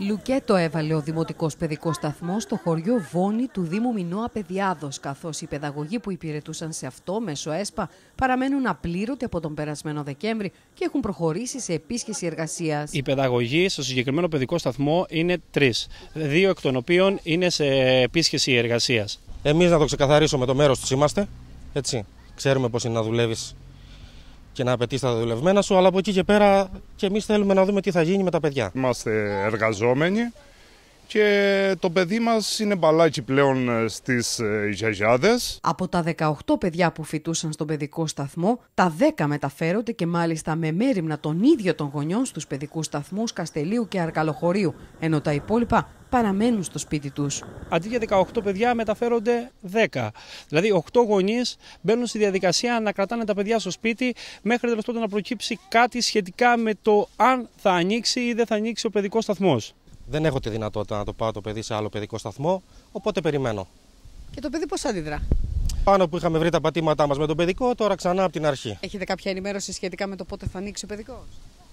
Λουκέτο έβαλε ο Δημοτικός Παιδικός Σταθμός στο χωριό Βόνη του Δήμου Μινώα Παιδιάδο, καθώς οι παιδαγωγοί που υπηρετούσαν σε αυτό μέσω ΕΣΠΑ παραμένουν απλήρωτοι από τον περασμένο Δεκέμβρη και έχουν προχωρήσει σε επίσκεψη εργασίας. Οι παιδαγωγοί στο συγκεκριμένο παιδικό σταθμό είναι τρεις, δύο εκ των οποίων είναι σε επίσκεψη εργασίας. Εμείς να το ξεκαθαρίσουμε το μέρος τους είμαστε. Έτσι. Ξέρουμε πώς είναι να δουλεύεις και να απαιτείς τα δουλευμένα σου, αλλά από εκεί και πέρα και εμείς θέλουμε να δούμε τι θα γίνει με τα παιδιά. Είμαστε εργαζόμενοι και το παιδί μας είναι μπαλάκι πλέον ε, στις ε, γιαγιάδες. Από τα 18 παιδιά που φοιτούσαν στον παιδικό σταθμό, τα 10 μεταφέρονται και μάλιστα με μέρημνα τον ίδιο των γονιών στους παιδικούς σταθμούς Καστελίου και Αρκαλοχωρίου, ενώ τα υπόλοιπα παραμένουν στο σπίτι τους. Αντί για 18 παιδιά μεταφέρονται 10. Δηλαδή 8 γονείς μπαίνουν στη διαδικασία να κρατάνε τα παιδιά στο σπίτι μέχρι τέλος τότε να προκύψει κάτι σχετικά με το αν θα ανοίξει ή δεν θα ανοίξει ο παιδικός σταθμός. Δεν έχω τη δυνατότητα να το πάω το παιδί σε άλλο παιδικό σταθμό, οπότε περιμένω. Και το παιδί πώς αντιδρά. Πάνω που είχαμε βρει τα πατήματά μας με τον παιδικό, τώρα ξανά από την αρχή. Έχετε κάποια ενημέρωση σχετικά με το πότε θα ανοίξει ο παιδικός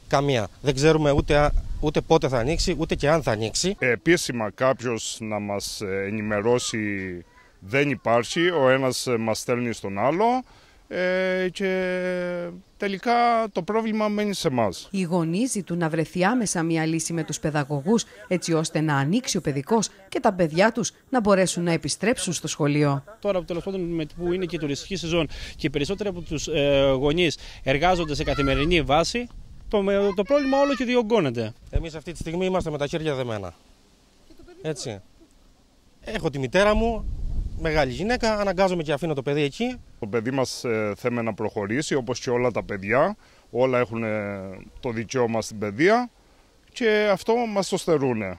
καμία. Δεν ξέρουμε ούτε, ούτε πότε θα ανοίξει, ούτε και αν θα ανοίξει. Επίσημα κάποιος να μας ε, ενημερώσει δεν υπάρχει, ο ένας ε, μας στέλνει στον άλλο ε, και τελικά το πρόβλημα μένει σε εμά. Οι γονείς ζητούν να βρεθεί άμεσα μια λύση με τους παιδαγωγούς, έτσι ώστε να ανοίξει ο παιδικός και τα παιδιά τους να μπορέσουν να επιστρέψουν στο σχολείο. Τώρα, τέλος πάντων, που είναι και η τουριστική σεζόν και οι περισσότεροι από τους ε, γονείς εργάζονται σε καθημερινή βάση, το, το πρόβλημα όλο και διωγγώνεται. Εμείς αυτή τη στιγμή είμαστε με τα χέρια δεμένα. Έτσι. Έχω τη μητέρα μου, μεγάλη γυναίκα, αναγκάζομαι και αφήνω το παιδί εκεί. Το παιδί μας ε, θέμε να προχωρήσει όπως και όλα τα παιδιά, όλα έχουν ε, το δικαίωμα στην παιδεία και αυτό μας το στερούν.